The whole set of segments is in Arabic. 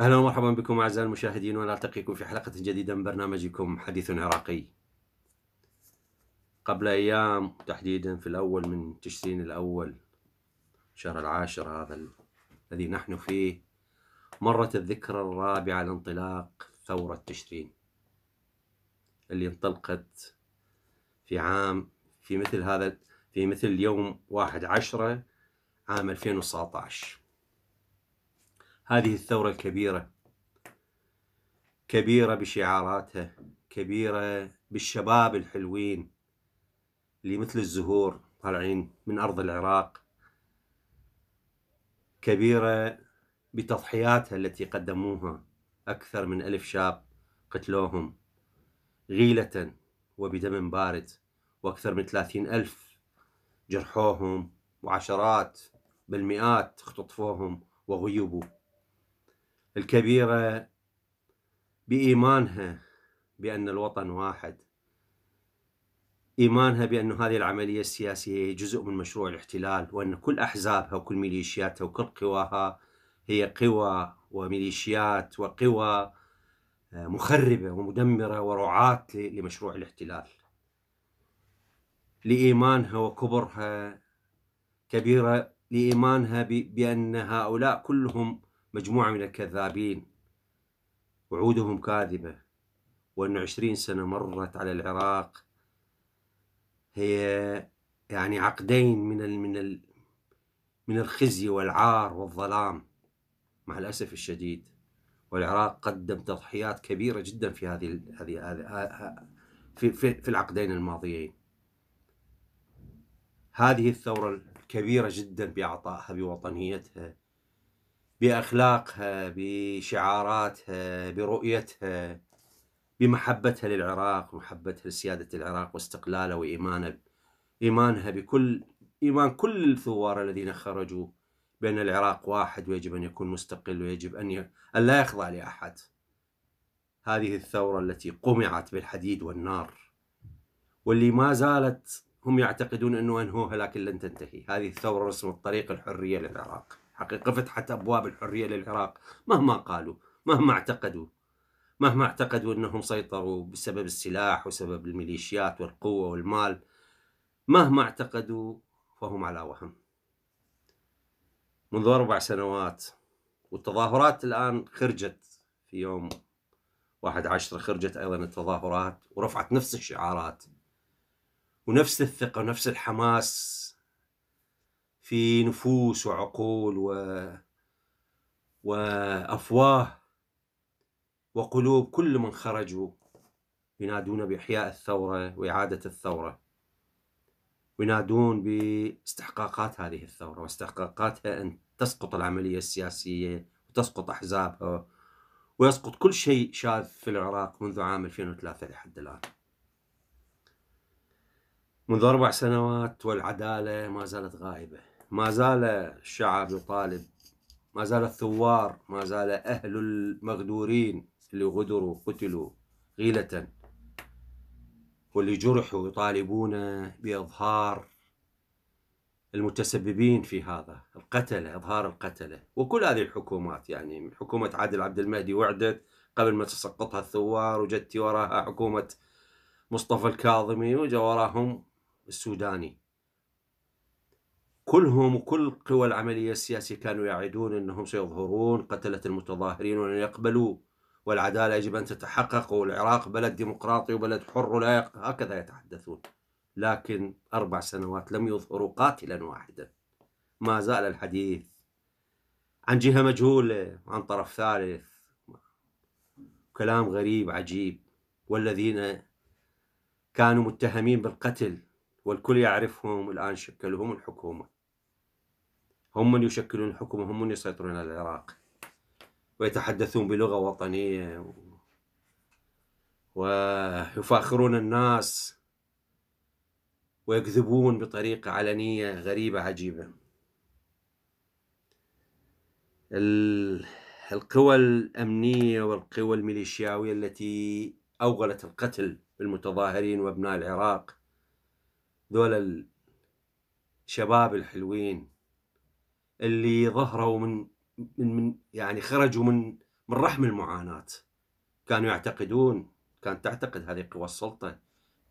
اهلا ومرحبا بكم اعزائي المشاهدين ونلتقيكم في حلقه جديده من برنامجكم حديث عراقي. قبل ايام تحديدا في الاول من تشرين الاول شهر العاشر هذا الذي نحن فيه مرت الذكرى الرابعة لانطلاق ثورة تشرين اللي انطلقت في عام في مثل هذا في مثل يوم واحد عشرة عام 2019 هذه الثورة الكبيرة كبيرة بشعاراتها كبيرة بالشباب الحلوين اللي مثل الزهور طالعين من أرض العراق كبيرة بتضحياتها التي قدموها أكثر من ألف شاب قتلوهم غيلة وبدم بارد وأكثر من ثلاثين ألف جرحوهم وعشرات بل مئات اختطفوهم وغيبوا الكبيرة بإيمانها بأن الوطن واحد إيمانها بأن هذه العملية السياسية هي جزء من مشروع الاحتلال وأن كل أحزابها وكل ميليشياتها وكل قواها هي قوى وميليشيات وقوى آه، مخربة ومدمرة ورعاة لمشروع الاحتلال لإيمانها وكبرها كبيرة لإيمانها بأن هؤلاء كلهم مجموعة من الكذابين وعودهم كاذبة وأن عشرين سنة مرت على العراق هي يعني عقدين من الـ من الـ من الخزي والعار والظلام مع الاسف الشديد والعراق قدم تضحيات كبيره جدا في هذه هذه هذه في في, في العقدين الماضيين. هذه الثوره الكبيره جدا باعطائها بوطنيتها باخلاقها بشعاراتها برؤيتها بمحبتها للعراق ومحبتها لسياده العراق واستقلاله وايمانه ايمانها بكل ايمان كل الثوار الذين خرجوا بأن العراق واحد ويجب أن يكون مستقل ويجب أن, ي... أن لا يخضع لأحد هذه الثورة التي قمعت بالحديد والنار واللي ما زالت هم يعتقدون أنه أنهوها لكن لن تنتهي هذه الثورة رسم الطريق الحرية للعراق حقيقة فتحت أبواب الحرية للعراق مهما قالوا مهما اعتقدوا مهما اعتقدوا أنهم سيطروا بسبب السلاح وسبب الميليشيات والقوة والمال مهما اعتقدوا فهم على وهم منذ أربع سنوات والتظاهرات الآن خرجت في يوم واحد عشر خرجت أيضا التظاهرات ورفعت نفس الشعارات ونفس الثقة ونفس الحماس في نفوس وعقول و... وأفواه وقلوب كل من خرجوا ينادون بإحياء الثورة وإعادة الثورة وينادون باستحقاقات هذه الثورة واستحقاقاتها أن تسقط العملية السياسية وتسقط أحزابها ويسقط كل شيء شاذ في العراق منذ عام 2003 لحد الآن منذ أربع سنوات والعدالة ما زالت غائبة ما زال الشعب يطالب ما زال الثوار ما زال أهل المغدورين اللي غدروا قتلوا غيلة واللي جرحوا يطالبون بإظهار المتسببين في هذا القتلة إظهار القتلة وكل هذه الحكومات يعني حكومة عادل عبد المهدي وعدت قبل ما تسقطها الثوار وجت وراها حكومة مصطفى الكاظمي وجا وراهم السوداني كلهم وكل قوى العملية السياسية كانوا يعدون أنهم سيظهرون قتلة المتظاهرين وأن يقبلوا والعدالة يجب أن تتحقق والعراق بلد ديمقراطي وبلد حر ولا هكذا يتحدثون لكن أربع سنوات لم يظهروا قاتلا واحدا ما زال الحديث عن جهة مجهولة عن طرف ثالث كلام غريب عجيب والذين كانوا متهمين بالقتل والكل يعرفهم الآن شكلهم الحكومة هم من يشكلون الحكومة هم من يسيطرون على العراق ويتحدثون بلغة وطنية ويفاخرون الناس ويكذبون بطريقة علنية غريبة عجيبة القوى الأمنية والقوى الميليشياوية التي أوغلت القتل بالمتظاهرين وابناء العراق ذول الشباب الحلوين اللي ظهروا من من من يعني خرجوا من من رحم المعاناه كانوا يعتقدون كانت تعتقد هذه قوى السلطه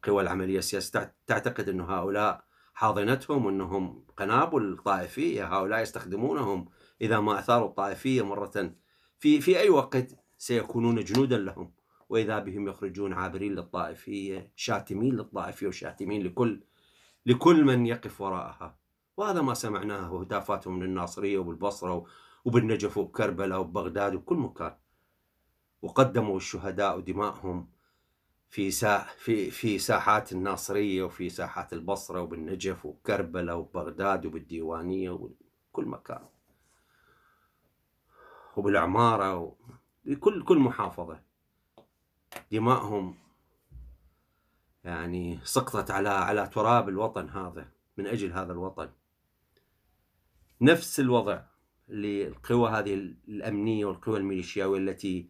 قوى العمليه السياسيه تعتقد انه هؤلاء حاضنتهم وانهم قنابل طائفيه هؤلاء يستخدمونهم اذا ما اثاروا الطائفيه مره في في اي وقت سيكونون جنودا لهم واذا بهم يخرجون عابرين للطائفيه شاتمين للطائفيه وشاتمين لكل لكل من يقف وراءها وهذا ما سمعناه وهتافاتهم للناصريه وبالبصره وبالنجف وبكربلاء وبغداد وكل مكان وقدموا الشهداء ودمائهم في سا في في ساحات الناصريه وفي ساحات البصره وبالنجف وبكربلاء وبغداد وبالديوانيه وكل مكان وبالعماره وكل كل محافظه دمائهم يعني سقطت على على تراب الوطن هذا من اجل هذا الوطن نفس الوضع للقوى هذه الأمنية والقوى الميليشياوية التي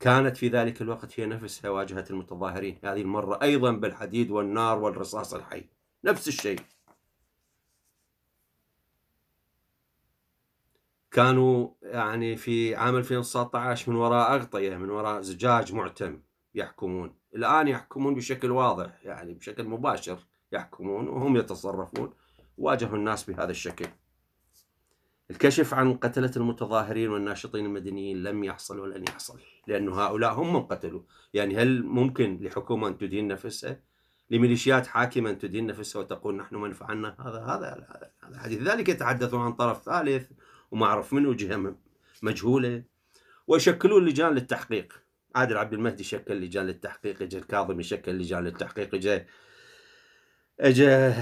كانت في ذلك الوقت هي نفسها واجهت المتظاهرين هذه المرة أيضا بالحديد والنار والرصاص الحي نفس الشيء كانوا يعني في عام 2019 من وراء أغطية من وراء زجاج معتم يحكمون الآن يحكمون بشكل واضح يعني بشكل مباشر يحكمون وهم يتصرفون واجهوا الناس بهذا الشكل الكشف عن قتلة المتظاهرين والناشطين المدنيين لم يحصل ولن يحصل لأن هؤلاء هم من قتلوا يعني هل ممكن لحكومة أن تدين نفسها لميليشيات حاكمة أن تدين نفسها وتقول نحن من فعلنا هذا هذا هذا حديث ذلك يتحدثون عن طرف ثالث وما أعرف منه جهة مجهولة ويشكلون لجان للتحقيق عادل عبد المهدي شكل لجان للتحقيق اجى الكاظمي شكل لجان للتحقيق اجى اجى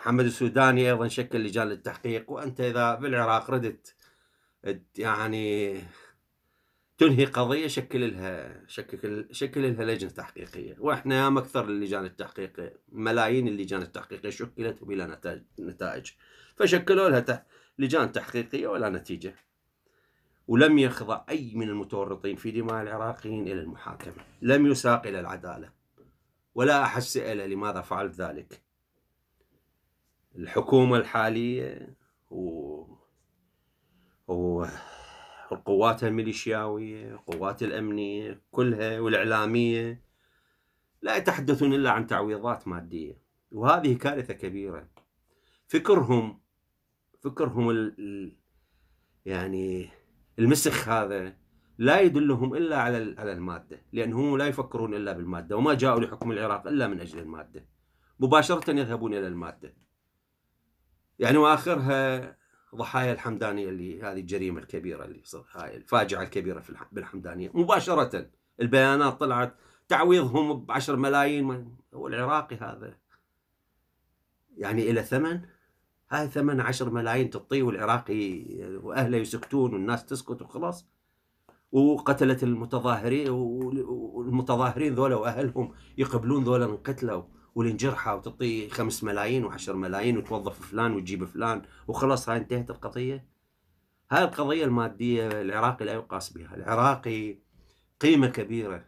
محمد السوداني ايضا شكل لجان للتحقيق وانت اذا بالعراق ردت يعني تنهي قضيه شكل لها شكل شكل لها لجنه تحقيقيه واحنا ما اكثر اللجان التحقيقيه ملايين اللجان التحقيقيه شكلت بلا نتائج فشكلوا لها لجان تحقيقيه ولا نتيجه ولم يخضع اي من المتورطين في دماء العراقيين الى المحاكمه لم يساق الى العداله ولا احد سئل لماذا فعلت ذلك الحكومة الحالية و وقواتها الميليشياوية قوات الأمنية كلها والإعلامية لا يتحدثون إلا عن تعويضات مادية وهذه كارثة كبيرة فكرهم فكرهم ال يعني المسخ هذا لا يدلهم الا على على الماده، لانهم لا يفكرون الا بالماده، وما جاءوا لحكم العراق الا من اجل الماده. مباشره يذهبون الى الماده. يعني واخرها ضحايا الحمدانيه اللي هذه الجريمه الكبيره اللي صارت هاي الفاجعه الكبيره في بالحمدانيه مباشره البيانات طلعت تعويضهم ب 10 ملايين هو العراقي هذا يعني الى ثمن هاي ثمن 10 ملايين تطيه والعراقي واهله يسكتون والناس تسكت وخلاص وقتلت المتظاهرين والمتظاهرين ذولا واهلهم يقبلون ذولا انقتلوا ولنجرحه وتعطيه خمس ملايين وعشر ملايين وتوظف فلان وتجيب فلان وخلاص هاي انتهت القضية هاي القضية المادية العراقي لا يقاس بها العراقي قيمة كبيرة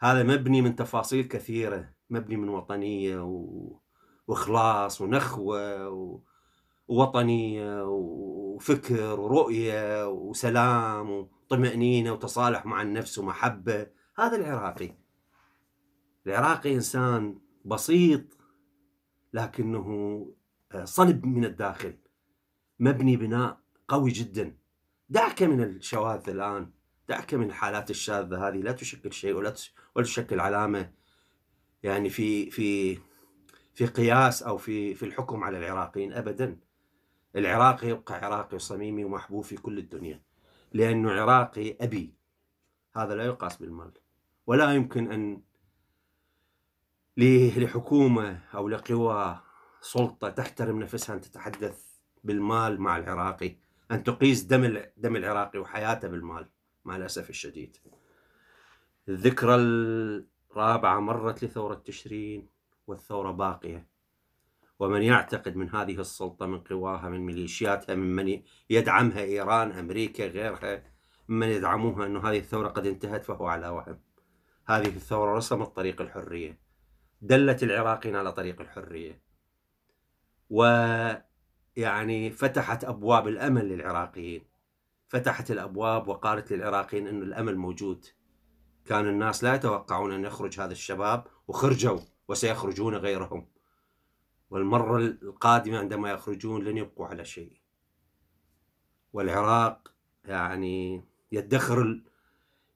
هذا مبني من تفاصيل كثيرة مبني من وطنية و... وإخلاص ونخوة و... ووطنية وفكر ورؤية وسلام وطمأنينة وتصالح مع النفس ومحبة هذا العراقي العراقي إنسان بسيط لكنه آه، صلب من الداخل مبني بناء قوي جدا دعك من الشواذ الآن دعك من الحالات الشاذة هذه لا تشكل شيء ولا ولا تشكل علامة يعني في في في قياس أو في في الحكم على العراقيين أبدا العراقي يبقى عراقي صميمي ومحبوب في كل الدنيا لأنه عراقي أبي هذا لا يقاس بالمال ولا يمكن أن لحكومة أو لقوى سلطة تحترم نفسها أن تتحدث بالمال مع العراقي أن تقيس دم دم العراقي وحياته بالمال مع الأسف الشديد الذكرى الرابعة مرت لثورة تشرين والثورة باقية ومن يعتقد من هذه السلطة من قواها من ميليشياتها ممن يدعمها إيران أمريكا غيرها ممن يدعموها أن هذه الثورة قد انتهت فهو على وهم هذه الثورة رسمت طريق الحرية دلت العراقيين على طريق الحرية ويعني فتحت أبواب الأمل للعراقيين فتحت الأبواب وقالت للعراقيين أن الأمل موجود كان الناس لا يتوقعون أن يخرج هذا الشباب وخرجوا وسيخرجون غيرهم والمرة القادمة عندما يخرجون لن يبقوا على شيء والعراق يعني يدخر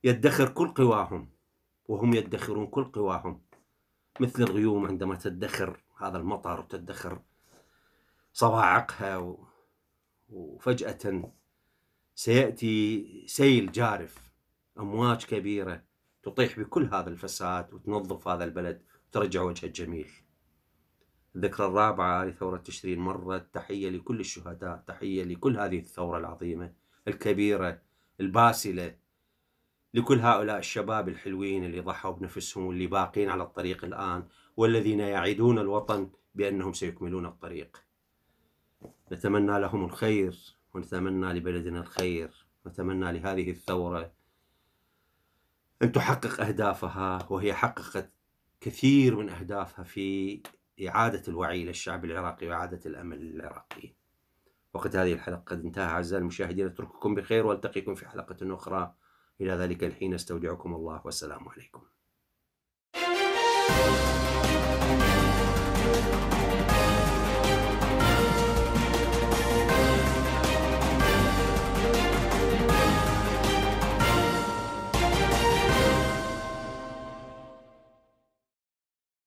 يدخر كل قواهم وهم يدخرون كل قواهم مثل الغيوم عندما تدخر هذا المطر وتدخر صواعقها وفجأة سيأتي سيل جارف أمواج كبيرة تطيح بكل هذا الفساد وتنظف هذا البلد وترجع وجهه الجميل الذكرى الرابعة لثورة تشرين مرت تحية لكل الشهداء تحية لكل هذه الثورة العظيمة الكبيرة الباسلة لكل هؤلاء الشباب الحلوين اللي ضحوا بنفسهم واللي باقين على الطريق الآن والذين يعيدون الوطن بأنهم سيكملون الطريق نتمنى لهم الخير ونتمنى لبلدنا الخير نتمنى لهذه الثورة أن تحقق أهدافها وهي حققت كثير من أهدافها في إعادة الوعي للشعب العراقي وإعادة الأمل للعراقيين وقت هذه الحلقة قد انتهى أعزائي المشاهدين أترككم بخير وألتقيكم في حلقة أخرى إلى ذلك الحين استودعكم الله والسلام عليكم.